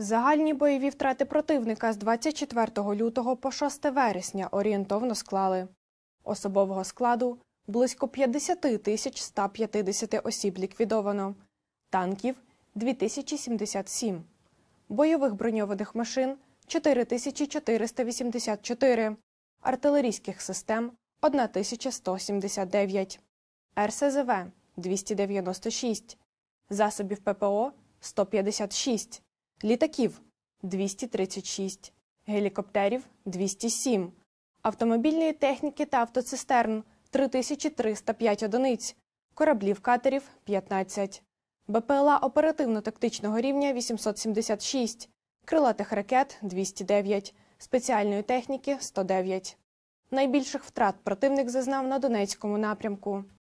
Загальні бойові втрати противника з 24 лютого по 6 вересня орієнтовно склали. Особового складу близько 50 тисяч 150 осіб ліквідовано, танків 2077, бойових броньованих машин 4484, артилерійських систем 1179, РСЗВ 296, засобів ППО 156 літаків 236, гелікоптерів 207, автомобільної техніки та автоцистерн 3305 одиниць, кораблів катерів 15, БПЛА оперативно-тактичного рівня 876, крилатих ракет 209, спеціальної техніки 109. Найбільших втрат противник зазнав на Донецькому напрямку.